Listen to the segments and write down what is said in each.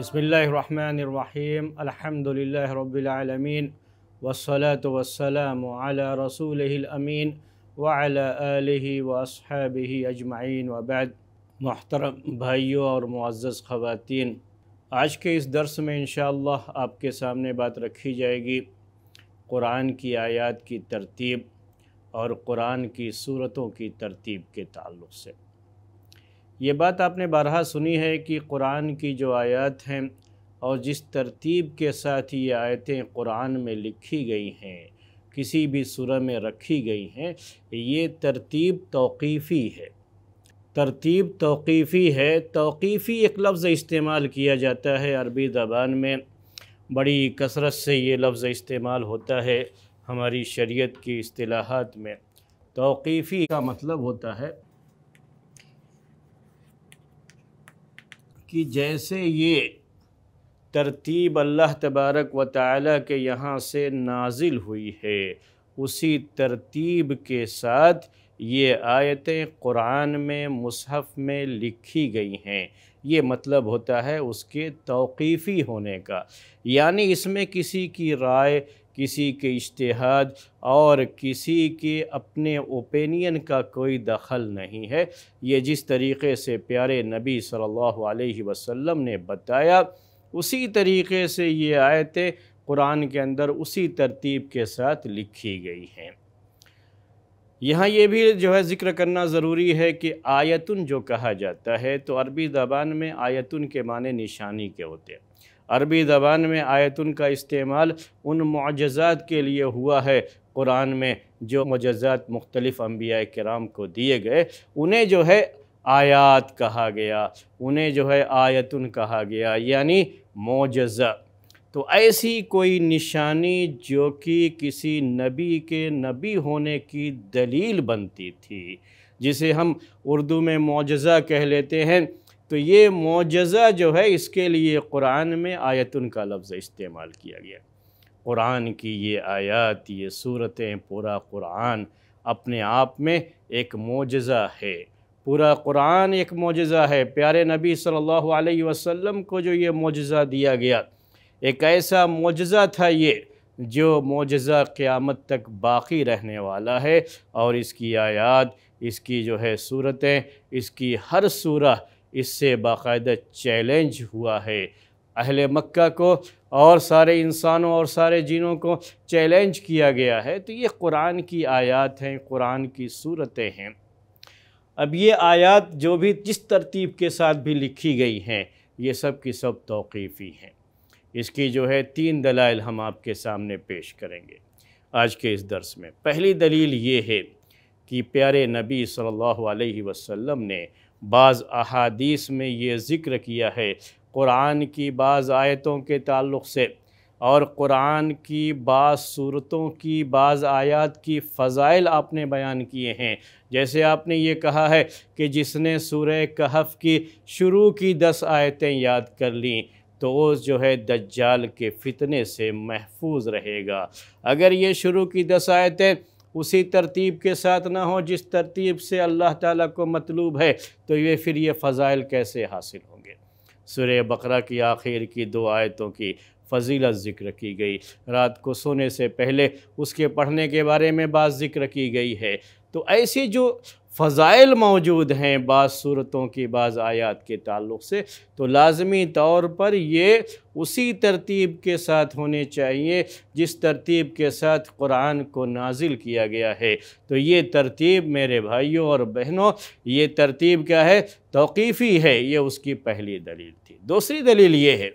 बसमीम अलहमदिल्ला रबालमीन वसलम वसलाम रसूल अमीन वाल वसहब अजमाइन वबैद मोहतरम भाइयों और मुआज़ ख़वान आज के इस दरस में इन आपके सामने बात रखी जाएगी कुरान की आयत की तरतीब और कुरान की सूरतों की तरतीब के ताल्लुक़ से ये बात आपने बारह सुनी है कि कुरान की जो आयत हैं और जिस तरतीब के साथ ये आयतें कुरान में लिखी गई हैं किसी भी सुर में रखी गई हैं ये तरतीब तौक़ीफ़ी है तरतीब तौक़ीफ़ी है तौक़ीफ़ी एक लफ्ज़ इस्तेमाल किया जाता है अरबी ज़बान में बड़ी कसरत से ये लफ्ज़ इस्तेमाल होता है हमारी शरीयत की अतलाहत में तौक़ीफ़ी का मतलब होता है कि जैसे ये तरतीब अल्लाह तबारक व ताली के यहाँ से नाजिल हुई है उसी तरतीब के साथ ये आयतें कुरान में मुसहफ़ में लिखी गई हैं ये मतलब होता है उसके तौक़ीफ़ी होने का यानी इसमें किसी की राय किसी के इश्तहाद और किसी के अपने ओपिनियन का कोई दखल नहीं है ये जिस तरीके से प्यारे नबी सल्लल्लाहु अलैहि वसल्लम ने बताया उसी तरीके से ये आयतें कुरान के अंदर उसी तरतीब के साथ लिखी गई हैं यहाँ ये भी जो है ज़िक्र करना ज़रूरी है कि आयतुन जो कहा जाता है तो अरबी ज़बान में आयतुन के माने निशानी के होते हैं अरबी ज़बान में आयतन का इस्तेमाल उन मुजजात के लिए हुआ है कुरान में जो मुजजात मुख्तलिफ़ अम्बिया कराम को दिए गए उन्हें जो है आयात कहा गया उन्हें जो है आयतन कहा गया यानी मोजा तो ऐसी कोई निशानी जो कि किसी नबी के नबी होने की दलील बनती थी जिसे हम उर्दू में मोजा कह लेते हैं तो ये मोजा जो है इसके लिए कुरान में आयतन का लफ्ज़ इस्तेमाल किया गया कुरान की ये आयत ये सूरतें पूरा कुरान अपने आप में एक मोजा है पूरा कुरान एक मोजा है प्यारे नबी सल्लल्लाहु अलैहि वसल्लम को जो ये मुजज़ा दिया गया एक ऐसा मोजा था ये जो मुजजा क़्यामत तक बाकी रहने वाला है और इसकी आयात इसकी जो है सूरतें इसकी हर सूरह इससे बाकायदा चैलेंज हुआ है अहल मक्का को और सारे इंसानों और सारे जिनों को चैलेंज किया गया है तो ये कुरान की आयत हैं कुरान की सूरतें हैं अब ये आयत जो भी जिस तरतीब के साथ भी लिखी गई हैं ये सब की सब तौक़ीफ़ी हैं इसकी जो है तीन दलाइल हम आपके सामने पेश करेंगे आज के इस दर्स में पहली दलील ये है कि प्यारे नबी सल्लल्लाहु अलैहि वसल्लम ने बाज़ अहादीस में ये ज़िक्र किया है क़ुरान की बाज़ आयतों के ताल्लुक़ से और क़ुरान की बाज़ सूरतों की बाज़ आयात की फ़ज़ाइल आपने बयान किए हैं जैसे आपने ये कहा है कि जिसने सूर्य कहफ़ की शुरू की दस आयतें याद कर लीं तो उस जो है दज्जाल के फितने से महफूज रहेगा अगर ये शुरू की दस आयतें उसी तरतीब के साथ ना हो जिस तरतीब से अल्लाह ताला को मतलूब है तो ये फिर ये फ़ज़ाइल कैसे हासिल होंगे सुर बकरा की आखिर की दो आयतों की फजीलत ज़िक्र की गई रात को सोने से पहले उसके पढ़ने के बारे में बात ज़िक्र की गई है तो ऐसी जो फ़ज़ाइल मौजूद हैं बाज़ सूरतों की बाज़ आयात के ताल्लुक़ से तो लाजमी तौर पर ये उसी तरतीब के साथ होने चाहिए जिस तरतीब के साथ कुरान को नाजिल किया गया है तो ये तरतीब मेरे भाइयों और बहनों ये तरतीब क्या है तोीफ़ी है ये उसकी पहली दलील थी दूसरी दलील ये है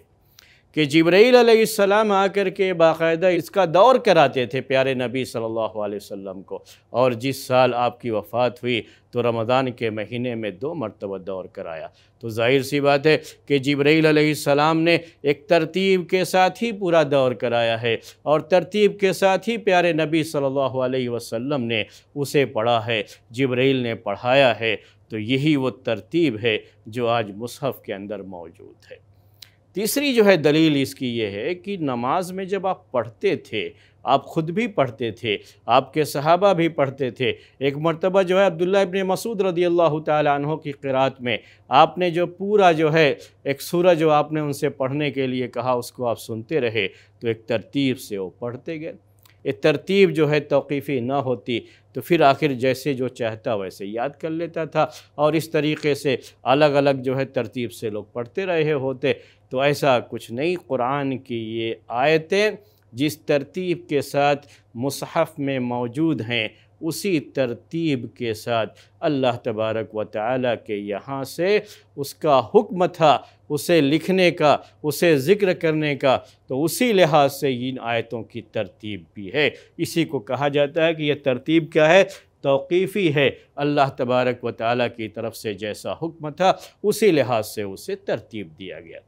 कि जबरील सलाम आकर के बाकायदा इसका दौर कराते थे प्यारे नबी सल्लल्लाहु अलैहि वसल्लम को और जिस साल आपकी वफ़ात हुई तो रमज़ान के महीने में दो मरतबा दौर कराया तो जाहिर सी बात है कि जबरील सलाम ने एक तरतीब के साथ ही पूरा दौर कराया है और तरतीब के साथ ही प्यारे नबी सल्लल्लाहु अलैहि वसल्लम ने उसे पढ़ा है जबरील ने पढ़ाया है तो यही वो तरतीब है जो आज मुसहफ़ के अंदर मौजूद है तीसरी जो है दलील इसकी ये है कि नमाज में जब आप पढ़ते थे आप ख़ुद भी पढ़ते थे आपके सहाबा भी पढ़ते थे एक मरतबा जो है अब्दुल्ला इबन मसूद रदी अल्लाह तहों की किरात में आपने जो पूरा जो है एक सूरज जो आपने उनसे पढ़ने के लिए कहा उसको आप सुनते रहे तो एक तरतीब से वो पढ़ते गए ये तरतीब जो है तोीफ़ी ना होती तो फिर आखिर जैसे जो चाहता वैसे याद कर लेता था और इस तरीके से अलग अलग जो है तरतीब से लोग पढ़ते रहे होते तो ऐसा कुछ नहीं कुरान की ये आयतें जिस तरतीब के साथ मुसहफ़ में मौजूद हैं उसी तरतीब के साथ अल्लाह तबारक व ताली के यहाँ से उसका हुक्म था उसे लिखने का उसे ज़िक्र करने का तो उसी लिहाज से इन आयतों की तरतीब भी है इसी को कहा जाता है कि यह तरतीब क्या है तौकीफ़ी है अल्लाह तबारक व ताली की तरफ से जैसा हुक्म था उसी लिहाज से उसे तरतीब दिया गया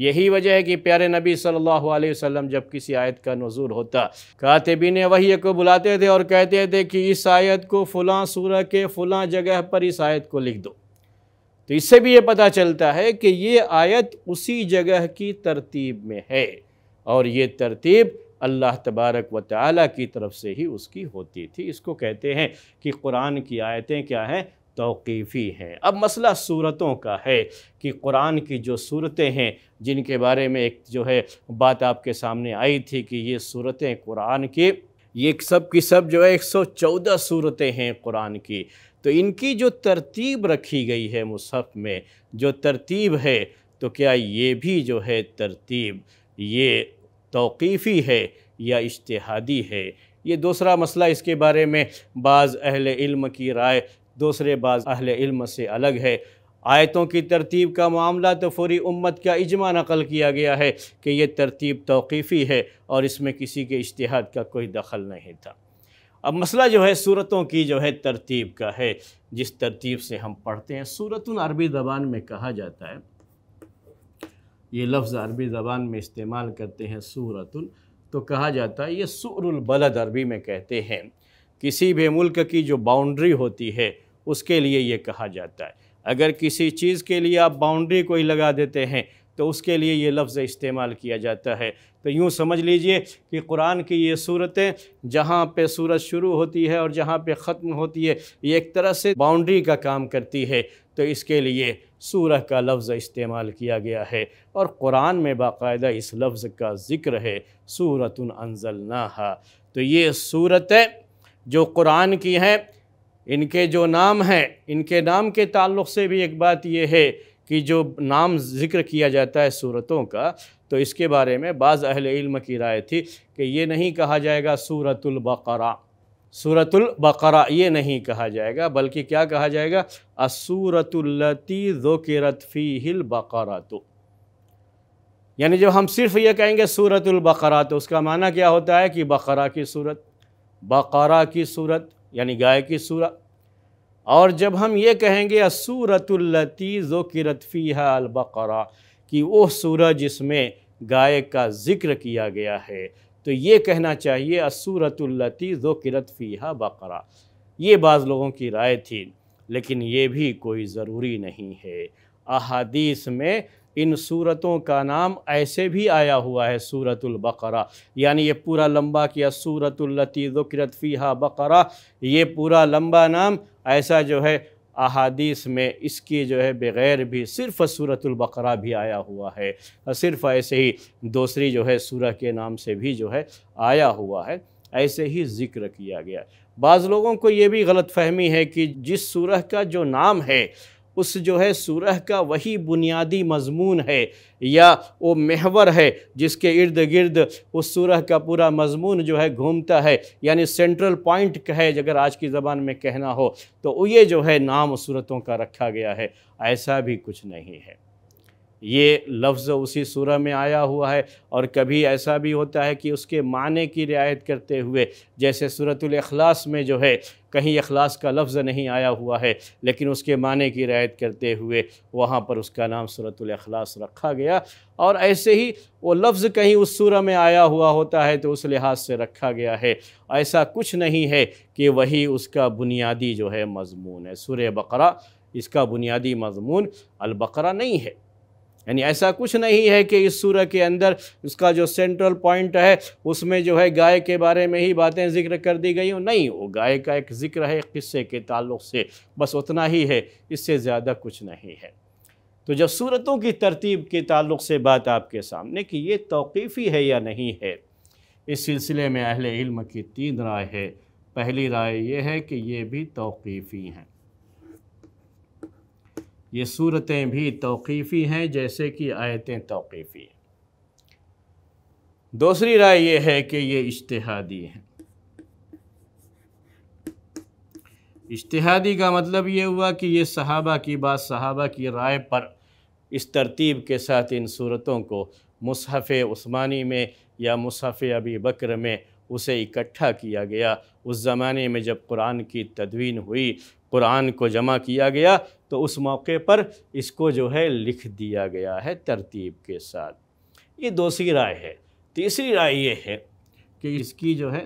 यही वजह है कि प्यारे नबी सल्लल्लाहु अलैहि वसल्लम जब किसी आयत का नजूर होता ने वही को बुलाते थे और कहते थे कि इस आयत को फ़लाँ सूरह के फ़लाँ जगह पर इस आयत को लिख दो तो इससे भी ये पता चलता है कि ये आयत उसी जगह की तरतीब में है और ये तरतीब अल्लाह तबारक व ताली की तरफ से ही उसकी होती थी इसको कहते हैं कि कुरान की आयतें क्या हैं तौकीफ़ी हैं अब मसला सूरतों का है कि कुरान की जो सूरतें हैं जिनके बारे में एक जो है बात आपके सामने आई थी कि ये सूरतें कुरान की ये सब की सब जो है एक सौ चौदह सूरतें हैं कुरान की तो इनकी जो तरतीब रखी गई है मुसहफ़ में जो तरतीब है तो क्या ये भी जो है तरतीब ये तौकीफ़ी है या इश्तहादी है ये दूसरा मसला इसके बारे में बाज़ अहल इल्म की राय दूसरे बाज़ अहल इल्म से अलग है आयतों की तरतीब का मामला तो फौरी उम्मत का इजमा नकल किया गया है कि यह तरतीब तौकीफ़ी है और इसमें किसी के इश्तहाद का कोई दखल नहीं था अब मसला जो है सूरतों की जो है तरतीब का है जिस तरतीब से हम पढ़ते हैं सूरत अरबी ज़बान में कहा जाता है ये लफ्ज़ अरबी ज़बान में इस्तेमाल करते हैं सूरत तो कहा जाता है ये सूरबलद अरबी में कहते हैं किसी भी मुल्क की जो बाउंड्री होती है उसके लिए ये कहा जाता है अगर किसी चीज़ के लिए आप बाउंड्री कोई लगा देते हैं तो उसके लिए ये लफ्ज़ इस्तेमाल किया जाता है तो यूँ समझ लीजिए कि कुरान की ये सूरतें जहाँ पे सूरत शुरू होती है और जहाँ पे ख़त्म होती है ये एक तरह से बाउंड्री का काम करती है तो इसके लिए सूरह का लफ्ज़ इस्तेमाल किया गया है और कुरान में बाकायदा इस लफ्ज़ का ज़िक्र है सूरतन अनजल तो ये सूरतें जो कुरान की हैं इनके जो नाम हैं इनके नाम के ताल्लुक से भी एक बात यह है कि जो नाम ज़िक्र किया जाता है सूरतों का तो इसके बारे में बाज़ अहल इल्म की राय थी कि ये नहीं कहा जाएगा सूरतुल बकरा ये नहीं कहा जाएगा बल्कि क्या कहा जाएगा असूरतुल्लती ज़ोकिरत फ़ीहिल बकरा तो यानी जब हम सिर्फ ये कहेंगे बकरा तो उसका माना क्या होता है कि बकरा की सूरत बकरा की सूरत यानी गाय की सूरा और जब हम ये कहेंगे असूरतुल्लती जो कि रतफ़ी है अलबरा कि वह सूरह जिसमें गाय का ज़िक्र किया गया है तो ये कहना चाहिए असूरतुल्लती जो कि रतफ़ी है बकरा ये बाज़ लोगों की राय थी लेकिन ये भी कोई ज़रूरी नहीं है अहादीस में इन सूरतों का नाम ऐसे भी आया हुआ है बकरा यानी ये पूरा लंबा किया सूरत ज़ुकरत फ़ीहा बकरा ये पूरा लंबा नाम ऐसा जो है अहादीस में इसकी जो है बग़ैर भी सिर्फ़ बकरा भी आया हुआ है सिर्फ़ ऐसे ही दूसरी जो है सूरह के नाम से भी जो है आया हुआ है ऐसे ही ज़िक्र किया गया बाज़ लोगों को ये भी गलत फहमी है कि जिस सूरह का जो नाम है उस जो है सूरह का वही बुनियादी मजमून है या वो महवर है जिसके इर्द गिर्द उस सूरह का पूरा मजमून जो है घूमता है यानी सेंट्रल पॉइंट है अगर आज की ज़बान में कहना हो तो ये जो है नाम सूरतों का रखा गया है ऐसा भी कुछ नहीं है ये लफ्ज़ उसी सूरह में आया हुआ है और कभी ऐसा भी होता है कि उसके माने की रियायत करते हुए जैसे सूरतलखलास में जो है कहीं अखलास का लफ्ज़ नहीं आया हुआ है लेकिन उसके माने की रियायत करते हुए वहाँ पर उसका नाम सूरतलखलास रखा गया और ऐसे ही वो लफ्ज़ कहीं उस सूरह में आया हुआ होता है तो उस लिहाज से रखा गया है ऐसा कुछ नहीं है कि वही उसका बुनियादी जो है मजमून है सूर बकरा इसका बुनियादी मजमून अलबकरा नहीं है यानी ऐसा कुछ नहीं है कि इस सूरह के अंदर उसका जो सेंट्रल पॉइंट है उसमें जो है गाय के बारे में ही बातें जिक्र कर दी गई हो नहीं वो गाय का एक जिक्र है किस्से के ताल्लुक से बस उतना ही है इससे ज़्यादा कुछ नहीं है तो जब सूरतों की तरतीब के ताल्लुक से बात आपके सामने कि ये तौकीफ़ी है या नहीं है इस सिलसिले में अहल इल्म की तीन राय है पहली राय यह है कि ये भी तौकीफ़ी हैं ये सूरतें भी तौक़ीफ़ी हैं जैसे कि आयतें तौक़ीफ़ी हैं दूसरी राय ये है कि ये इश्तहादी है इश्तहादी का मतलब ये हुआ कि ये सहाबा की बात सहाबा की राय पर इस तरतीब के साथ इन सूरतों को मुसहफ़ उस्मानी में या मुसहफ़ अबी बकर में उसे इकट्ठा किया गया उस ज़माने में जब कुरान की तदवीन हुई कुरान को जमा किया गया तो उस मौके पर इसको जो है लिख दिया गया है तरतीब के साथ ये दूसरी राय है तीसरी राय ये है कि इसकी जो है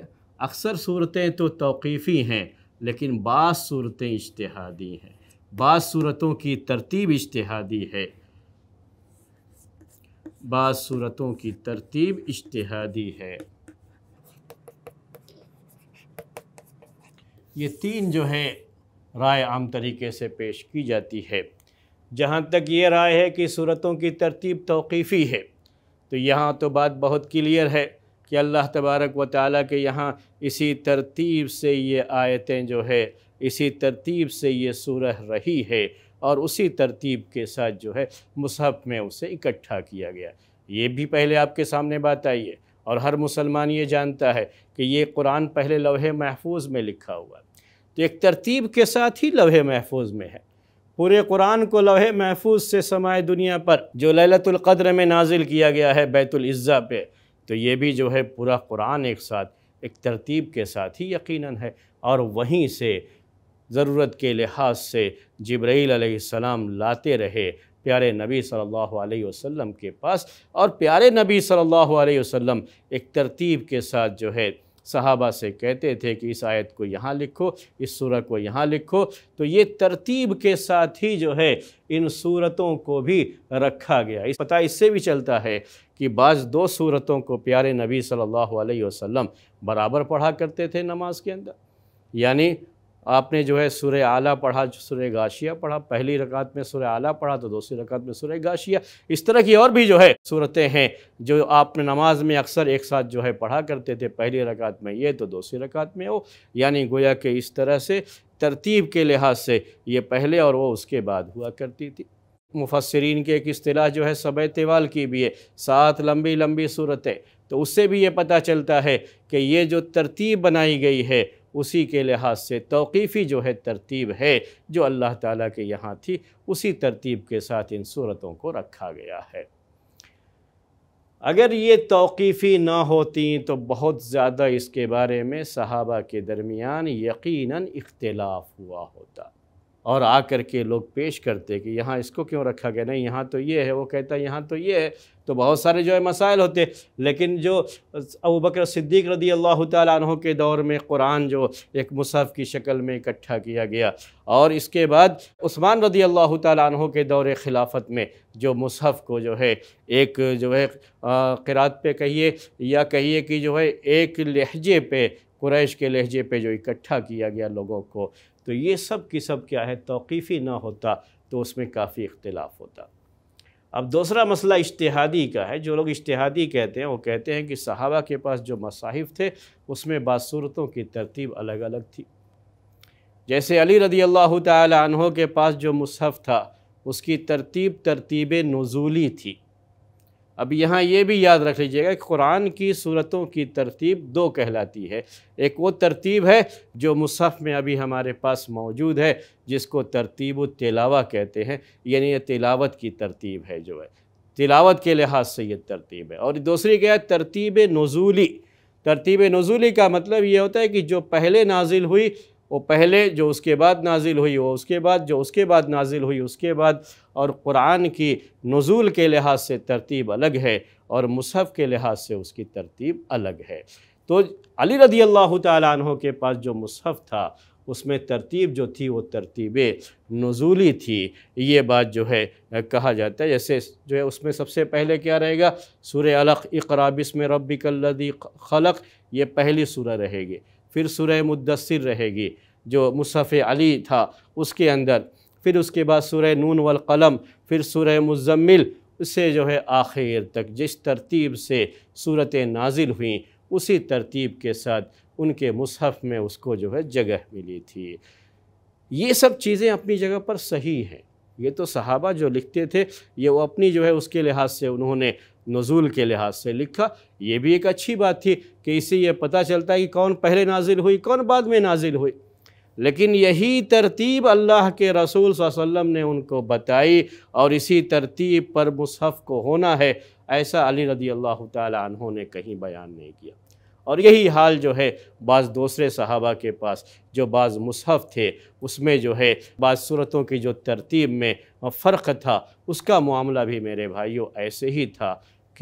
अक्सर सूरतें तो तौक़ीफ़ी हैं लेकिन बास सूरतें इश्तहादी हैं बास सूरतों की तरतीब इश्तहादी है बाद सूरतों की तरतीब इश्तहादी है ये तीन जो है राय आम तरीके से पेश की जाती है जहाँ तक ये राय है कि सूरतों की तरतीब तौक़ीफ़ी है तो यहाँ तो बात बहुत क्लियर है कि अल्लाह तबारक व ताली के यहाँ इसी तरतीब से ये आयतें जो है इसी तरतीब से ये सूरह रही है और उसी तरतीब के साथ जो है मुसहफ़ में उसे इकट्ठा किया गया ये भी पहले आपके सामने बात आई है और हर मुसलमान ये जानता है कि ये कुरान पहले लोहे महफूज में लिखा हुआ तो एक तरतीब के साथ ही लम्हे महफूज में है पूरे कुरान को लम्हे महफूज से समाए दुनिया पर जो ललतुल्क़द्र में नाजिल किया गया है बैतुल्ज़ा पे तो ये भी जो है पूरा कुरान एक साथ एक तरतीब के साथ ही यकीनन है और वहीं से ज़रूरत के लिहाज से जब्राईल अलैहिस्सलाम लाते रहे प्यारे नबी सल्लल्लाहु अलैहि वसल्लम के पास और प्यारे नबी सल्लल्लाहु अलैहि वसल्लम एक तरतीब के साथ जो है सहाबा से कहते थे कि इस आयत को यहाँ लिखो इस सूरह को यहाँ लिखो तो ये तरतीब के साथ ही जो है इन सूरतों को भी रखा गया इस पता इससे भी चलता है कि बाज़ दो सूरतों को प्यारे नबी सल्लल्लाहु अलैहि वसल्लम बराबर पढ़ा करते थे नमाज के अंदर यानी आपने जो है सुर आला पढ़ा सुर गाशिया पढ़ा पहली रकात में सुर आला पढ़ा तो दूसरी रकात में सुर गाशिया इस तरह की और भी जो है सूरतें हैं जो आपने नमाज में अक्सर एक साथ जो है पढ़ा करते थे पहली रकात में ये तो दूसरी रकात में वो यानी गोया कि इस तरह से तरतीब के लिहाज से ये पहले और वो उसके बाद हुआ करती थी मुफसरीन की एक अतलाह जो है सब तेवाल की भी है सात लंबी लंबी सूरतें तो उससे भी ये पता चलता है कि ये जो तरतीब बनाई गई है उसी के लिहाज से तौक़ीफ़ी जो है तरतीब है जो अल्लाह ताला के यहाँ थी उसी तरतीब के साथ इन सूरतों को रखा गया है अगर ये तौक़ीफ़ी ना होती तो बहुत ज़्यादा इसके बारे में सहाबा के दरमियान यकीनन इख्तलाफ हुआ होता और आकर के लोग पेश करते कि यहाँ इसको क्यों रखा गया नहीं यहाँ तो ये है वो कहता है यहाँ तो ये है तो बहुत सारे जो है मसाइल होते लेकिन जो अबू बकर सिद्दीक रदी अल्लाह तहों के दौर में कुरान जो एक मुसहफ़ की शक्ल में इकट्ठा किया गया और इसके बाद उस्मान रदी अल्लाह तहों के दौर खिलाफत में जो मुसहफ़ को जो है एक जो है किरात पे कहिए या कहिए कि जो है एक लहजे पे क्रैश के लहजे पे जो इकट्ठा किया गया लोगों को तो ये सब की सब क्या है तौक़ीफ़ी ना होता तो उसमें काफ़ी इख्तलाफ होता अब दूसरा मसला इश्तहादी का है जो लोग इश्तहादी कहते हैं वो कहते हैं कि सहाबा के पास जो मसाहिफ थे उसमें बासूरतों की तरतीब अलग अलग थी जैसे अली रदी अल्लाह तहों के पास जो मुसहफ़ था उसकी तरतीब तरतीब नज़ूली थी अब यहाँ ये भी याद रख लीजिएगा कि कुरान की सूरतों की तरतीब दो कहलाती है एक वो तरतीब है जो मुसहफ़ में अभी हमारे पास मौजूद है जिसको तरतीब तिलावा कहते हैं यानी यह तिलावत की तरतीब है जो है तिलावत के लिहाज से ये तरतीब है और दूसरी क्या है तरतीब नज़ूली तरतीब नज़ूली का मतलब ये होता है कि जो पहले नाजिल हुई वो पहले जो उसके बाद नाजिल हुई वो उसके बाद जो उसके बाद नाजिल हुई उसके बाद और कुरान की नज़ूल के लिहाज से तरतीब अलग है और मुसहफ़ के लिहाज से उसकी तरतीब अलग है तो अली रदी अल्लाह तहों के पास जो मुसहफ़ था उसमें तरतीब जो थी वो तरतीब नज़ूली थी ये बात जो है कहा जाता है जैसे जो है उसमें सबसे पहले क्या रहेगा सुर अलख इकराबिस में रबी कल्लदी खलक ये पहली सुरह रहेगी फिर सुरह मुदसर रहेगी जो मुसफ़ अली था उसके अंदर फिर उसके बाद सुरह नून वल कलम फिर सुरह मुजम्मिल उसे जो है आखिर तक जिस तरतीब से सूरत नाजिल हुई उसी तरतीब के साथ उनके मुसहफ़ में उसको जो है जगह मिली थी ये सब चीज़ें अपनी जगह पर सही हैं ये तो सहाबा जो लिखते थे ये वो अपनी जो है उसके लिहाज से उन्होंने नज़ुल के लिहाज से लिखा ये भी एक अच्छी बात थी कि इससे ये पता चलता है कि कौन पहले नाजिल हुई कौन बाद में नाजिल हुई लेकिन यही तरतीब अल्लाह के रसूल वसम ने उनको बताई और इसी तरतीब पर मुसहफ़ को होना है ऐसा अली रदी अल्लाह तहों ने कहीं बयान नहीं किया और यही हाल जो है बाज़ दूसरे सहाबा के पास जो बाज़ मुसहफ़ थे उसमें जो है बाज़ सूरतों की जो तरतीब में फ़र्क था उसका मामला भी मेरे भाइयों ऐसे ही था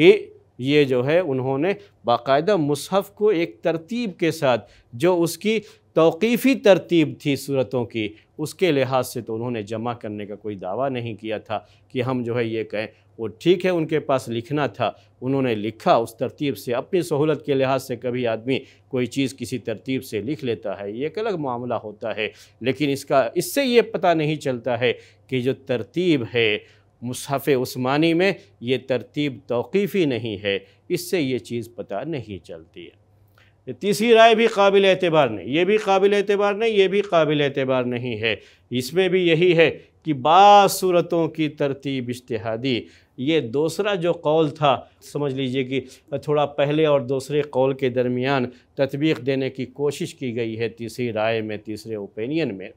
कि ये जो है उन्होंने बाकायदा मुसहफ़ को एक तरतीब के साथ जो उसकी तौक़ीफ़ी तरतीब थी सूरतों की उसके लिहाज से तो उन्होंने जमा करने का कोई दावा नहीं किया था कि हम जो है ये कहें वो ठीक है उनके पास लिखना था उन्होंने लिखा उस तरतीब से अपनी सहूलत के लिहाज से कभी आदमी कोई चीज़ किसी तरतीब से लिख लेता है ये एक अलग मामला होता है लेकिन इसका इससे ये पता नहीं चलता है कि जो तरतीब है मुसहफ़ उस्मानी में ये तरतीब तौक़ीफ़ी नहीं है इससे ये चीज़ पता नहीं चलती है तीसरी राय भी काबिल एतबार नहीं ये भी काबिल एतबार नहीं ये भी काबिल एतबार नहीं है इसमें भी यही है कि बाद सूरतों की तरतीब इश्तहादी ये दूसरा जो कौल था समझ लीजिए कि थोड़ा पहले और दूसरे कौल के दरमियान तदबीक देने की कोशिश की गई है तीसरी राय में तीसरे ओपिनियन में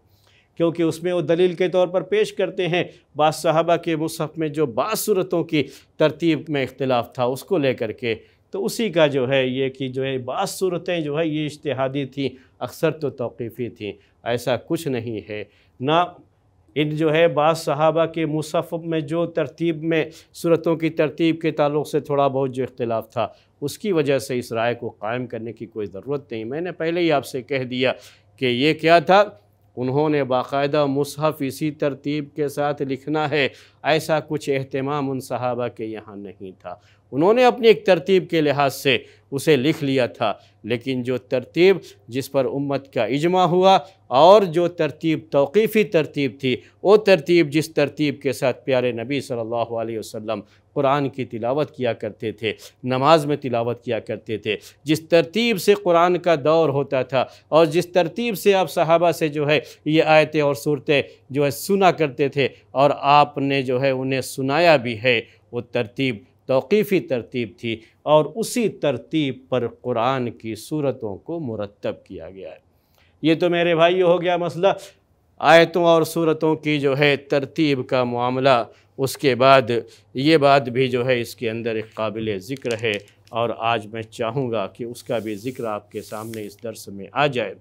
क्योंकि उसमें वो दलील के तौर पर पेश करते हैं बाद साहबा के मुसहफ़ में जो बाद सूरतों की तरतीब में इख्तलाफ था उसको लेकर के तो उसी का जो है ये कि जो है बाद सूरतें जो है ये इश्तहादी थी अक्सर तो तौक़ीफ़ी थी ऐसा कुछ नहीं है ना इन जो है बाद सहाबा के मुसफ़ में जो तरतीब में सूरतों की तरतीब के ताल्लुक से थोड़ा बहुत जो इख्तलाफ था उसकी वजह से इस राय को कायम करने की कोई ज़रूरत नहीं मैंने पहले ही आपसे कह दिया कि ये क्या था उन्होंने बाकायदा मुसहफ़ इसी तरतीब के साथ लिखना है ऐसा कुछ अहतमाम उन सहाबा के यहाँ नहीं था उन्होंने अपनी एक तरतीब के लिहाज से उसे लिख लिया था लेकिन जो तरतीब जिस पर उम्मत का इजमा हुआ और जो तरतीब तौक़ीफ़ी तरतीब थी वो तरतीब जिस तरतीब के साथ प्यारे नबी सल्लल्लाहु अलैहि वसल्लम कुरान की तिलावत किया करते थे नमाज में तिलावत किया करते थे जिस तरतीब से कुरान का दौर होता था और जिस तरतीब से आप सहाबा से जो है ये आयतें और सूरतें जो है सुना करते थे और आपने जो है उन्हें सुनाया भी है वो तरतीब तौक़ीफ़ी तरतीब थी और उसी तरतीब पर कुरान की सूरतों को मुरतब किया गया है ये तो मेरे भाई हो गया मसला आयतों और सूरतों की जो है तरतीब का मामला उसके बाद ये बात भी जो है इसके अंदर एक काबिल ज़िक्र है और आज मैं चाहूँगा कि उसका भी ज़िक्र आपके सामने इस दर्स में आ जाए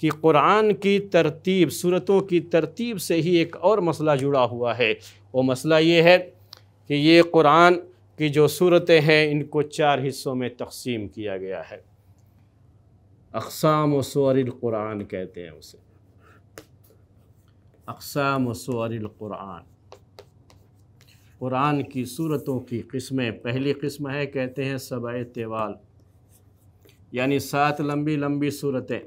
कि कुरान की तरतीब सूरतों की तरतीब से ही एक और मसला जुड़ा हुआ है वो मसला ये है कि ये कुरान की जो सूरतें हैं इनको चार हिस्सों में तकसीम किया गया है अकसाम कुरान कहते हैं उसे अकसाम सवारक़ुरान कुरान की सूरतों की किस्में पहली किस्म है कहते हैं सबाए तेवाल यानी सात लंबी लंबी सूरतें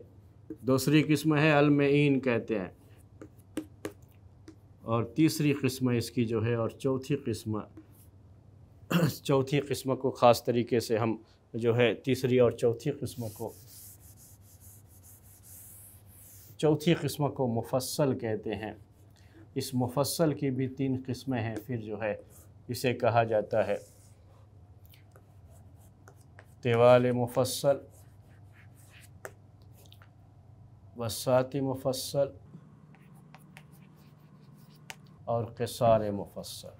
दूसरी किस्म है अलमीन कहते हैं और तीसरी किस्म इसकी जो है और चौथी किस्म चौथी किस्म को ख़ास तरीके से हम जो है तीसरी और चौथी किस्म को चौथी किस्म को मुफसल कहते हैं इस मुफसल की भी तीन किस्में हैं फिर जो है इसे कहा जाता है तेवाल मुफसल वसाती मुफसल और कसार मुफसल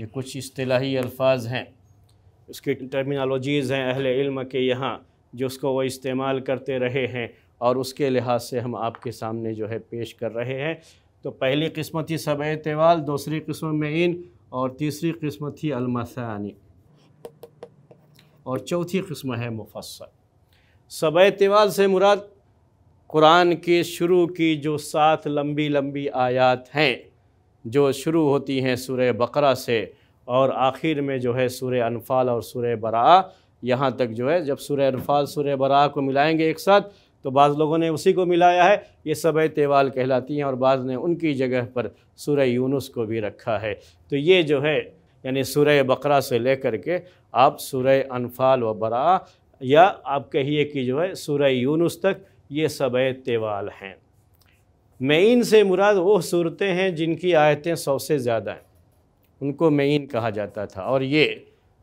ये कुछ अصطलाही अल्फाज हैं उसके टर्मिनोलॉजीज़ हैं अहल इल्म के यहाँ जो उसको वो इस्तेमाल करते रहे हैं और उसके लिहाज से हम आपके सामने जो है पेश कर रहे हैं तो पहली किस्मत थी सब तेवाल दूसरी किस्म में इन और तीसरी किस्मत थी अलमसानी और चौथी किस्म है मुफसल सब तेवाल से मुराद कुरान के शुरू की जो सात लंबी लंबी आयात हैं जो शुरू होती हैं सुर बकरा से और आखिर में जो है सूर्य अनफाल और सुर बरा यहाँ तक जो है जब सुर अनफाल सुर बरा को मिलाएंगे एक साथ तो बाज़ लोगों ने उसी को मिलाया है ये सब तेवाल कहलाती हैं और बाज़ ने उनकी जगह पर सूर्य यूनुस को भी रखा है तो ये जो है यानी सूर्य बकरा से लेकर के आप सूर्य अनफाल व बरा या आप कहिए कि जो है सूर्य यूनुस तक ये सब तेवाल हैं मेन से मुराद वो सूरतें हैं जिनकी आयतें सौ से ज़्यादा हैं उनको मेन कहा जाता था और ये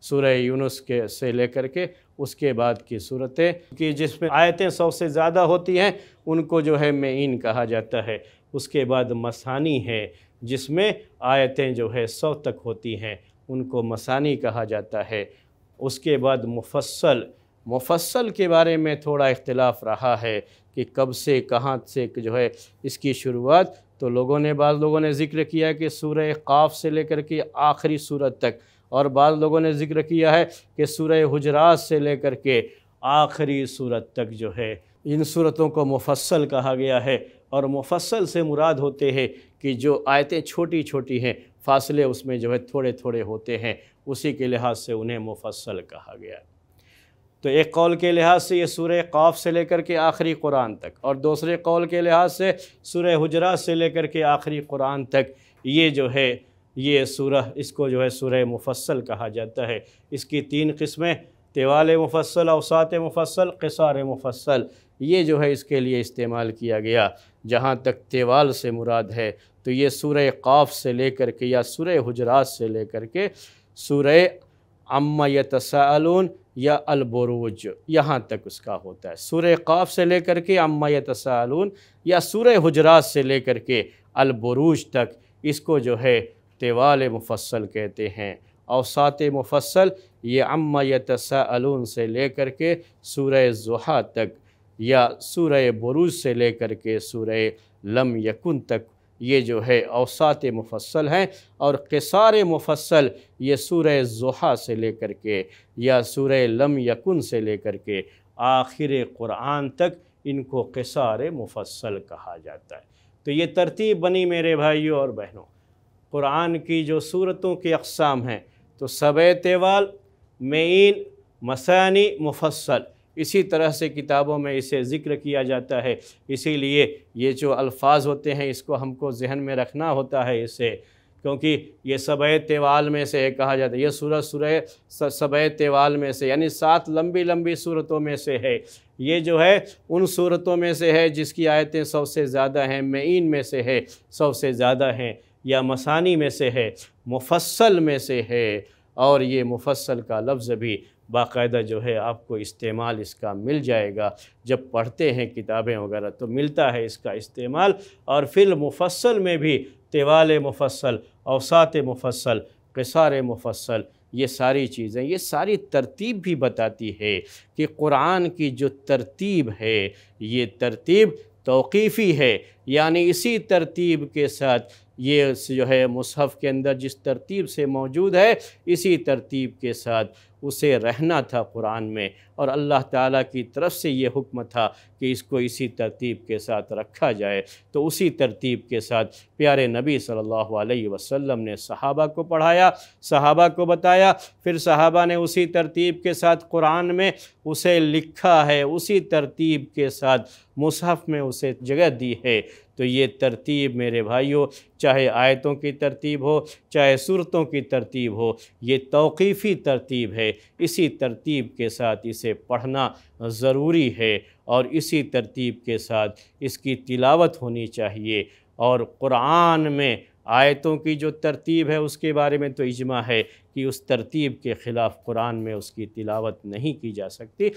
सूर्य यूनुस के से लेकर के उसके बाद की सूरतें कि जिसमें आयतें सौ से ज़्यादा होती हैं उनको जो है मेन कहा जाता है उसके बाद मसानी है जिसमें आयतें जो है सौ तक होती हैं उनको मसानी कहा जाता है उसके बाद मुफसल मुफसल के बारे में थोड़ा इख्तलाफ रहा है कि कब से कहाँ से जो है इसकी शुरुआत तो लोगों ने बाद लोगों ने ज़िक्र किया कि सूर्य काफ से लेकर के आखिरी सूरत तक और बाद लोगों ने जिक्र किया है कि सूर्य हजरात से लेकर के आखिरी सूरत तक जो है इन सूरतों को मुफसल कहा गया है और मुफसल से मुराद होते हैं कि जो आयतें छोटी छोटी हैं फासले उसमें जो है थोड़े थोड़े होते हैं उसी के लिहाज से उन्हें मुफसल कहा गया है तो एक कौल के लिहाज से ये सूर्य काफ से लेकर के आखिरी कुरान तक और दूसरे कौल के लिहाज से सूर्य हजरा से लेकर के आखिरी कुरान तक ये जो है ये सूरह इसको जो है सूरह मुफसल कहा जाता है इसकी तीन किस्में तेवाल मुफसल अवसात मुफसल कसार मुफसल ये जो है इसके लिए इस्तेमाल किया गया जहाँ तक तेवाल से मुराद है तो ये सूर काफ से लेकर के या सूर हजरात से लेकर के सूर अम्मा तसालून या अलबरूज यहाँ तक उसका होता है सूर काफ से लेकर के अम्मा तसालून या सूर हजरात से लेकर के अलबरूज तक इसको जो है तवाल मुफसल कहते हैं अवसात मुफसल ये अम्मा यतसाअलून से लेकर के सूरह जुहा तक या सूरह बरूज से लेकर के सूरह लम यकुन तक ये जो है अवसात मुफसल हैं और कसार मुफसल ये सूरह जुहा से लेकर के या सूरह लम यकुन से लेकर के आखिर क़ुरान तक इनको कसार मुफसल कहा जाता है तो ये तरतीब बनी मेरे भाइयों और बहनों कुरान की जो सूरतों की अकसाम हैं तो सब तेवाल मेन मसानी मुफसल इसी तरह से किताबों में इसे ज़िक्र किया जाता है इसीलिए ये जो अल्फाज होते हैं इसको हमको जहन में रखना होता है इसे क्योंकि ये सब तेवाल में से कहा जाता है ये सूरत सुरह सब तेवाल में से यानी सात लंबी लंबी सूरतों में से है ये जो है उन सूरतों में से है जिसकी आयतें सौ से ज़्यादा हैं मेन में से है सौ से ज़्यादा हैं या मसानी में से है मुफसल में से है और ये मुफसल का लफ्ज़ भी बाकायदा जो है आपको इस्तेमाल इसका मिल जाएगा जब पढ़ते हैं किताबें वगैरह तो मिलता है इसका इस्तेमाल और फिर मुफसल में भी तेवाल मुफसल अवसात मुफसल कसार मुफसल ये सारी चीज़ें ये सारी तरतीब भी बताती है कि कुरान की जो तरतीब है ये तरतीब तौक़ीफ़ी है यानी इसी तरतीब के साथ ये जो है मुसहफ़ के अंदर जिस तरतीब से मौजूद है इसी तरतीब के साथ उसे रहना था कुरान में और अल्लाह ताला की तरफ से ये हुक्म था कि इसको इसी तरतीब के साथ रखा जाए तो उसी तरतीब के साथ प्यारे नबी सल्लल्लाहु अलैहि वसल्लम ने सहाबा को पढ़ाया सहाबा को बताया फिर सहाबा ने उसी तरतीब के साथ कुरान में उसे लिखा है उसी तरतीब के साथ मुसहफ़ में उसे जगह दी है तो ये तरतीब मेरे भाइयों चाहे आयतों की तरतीब हो चाहे सूरतों की तरतीब हो ये तौक़ीफ़ी तरतीब है इसी तरतीब के साथ इसे से पढ़ना ज़रूरी है और इसी तरतीब के साथ इसकी तिलावत होनी चाहिए और क़ुरान में आयतों की जो तरतीब है उसके बारे में तो इजमा है कि उस तरतीब के ख़िलाफ़ कुरान में उसकी तिलावत नहीं की जा सकती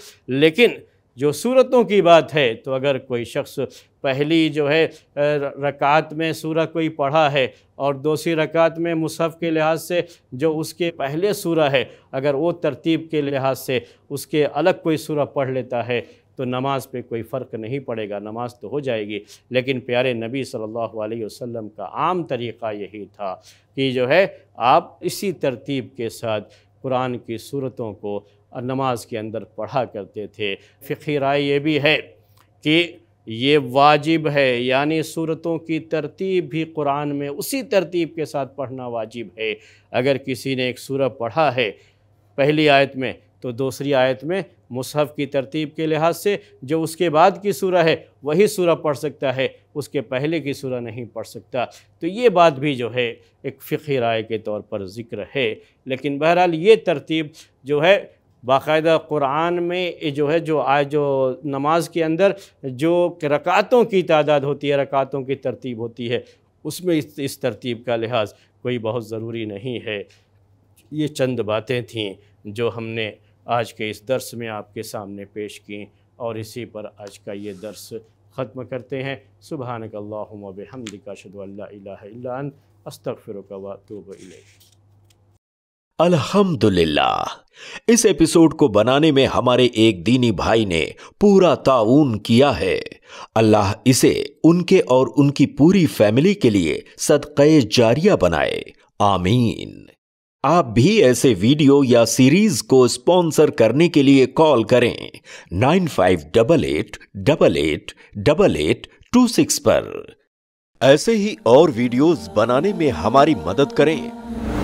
लेकिन जो सूरतों की बात है तो अगर कोई शख्स पहली जो है रकात में सूरह कोई पढ़ा है और दूसरी रकात में मुसहफ़ के लिहाज से जो उसके पहले सूरह है अगर वो तरतीब के लिहाज से उसके अलग कोई सूरह पढ़ लेता है तो नमाज पे कोई फ़र्क नहीं पड़ेगा नमाज तो हो जाएगी लेकिन प्यारे नबी सल्लल्लाहु अलैहि वसल्लम का आम तरीक़ा यही था कि जो है आप इसी तरतीब के साथ कुरान की सूरतों को नमाज के अंदर पढ़ा करते थे फ़िकी राय ये भी है कि ये वाजिब है यानी सूरतों की तरतीब भी कुरान में उसी तरतीब के साथ पढ़ना वाजिब है अगर किसी ने एक सूरह पढ़ा है पहली आयत में तो दूसरी आयत में मुसहफ़ की तरतीब के लिहाज से जो उसके बाद की सूरह है वही सूरह पढ़ सकता है उसके पहले की सूरह नहीं पढ़ सकता तो ये बात भी जो है एक फ़िकी राय के तौर पर ज़िक्र है लेकिन बहरहाल ये तरतीब जो है बाकायदा कुरान में जो है जो आज जो नमाज के अंदर जो रकातों की तादाद होती है रकातों की तरतीब होती है उसमें इस, इस तरतीब का लिहाज कोई बहुत ज़रूरी नहीं है ये चंद बातें थीं जो हमने आज के इस दर्स में आपके सामने पेश की और इसी पर आज का ये दर्स ख़त्म करते हैं सुबहानकल्ला हमदिका शद अल्ला अस्तफ़िर वतूब अल्हम्दुलिल्लाह इस एपिसोड को बनाने में हमारे एक दीनी भाई ने पूरा ताउन किया है अल्लाह इसे उनके और उनकी पूरी फैमिली के लिए सदक़े जारिया बनाए आमीन आप भी ऐसे वीडियो या सीरीज को स्पॉन्सर करने के लिए कॉल करें nine five double eight double eight double eight two six पर ऐसे ही और वीडियोस बनाने में हमारी मदद करें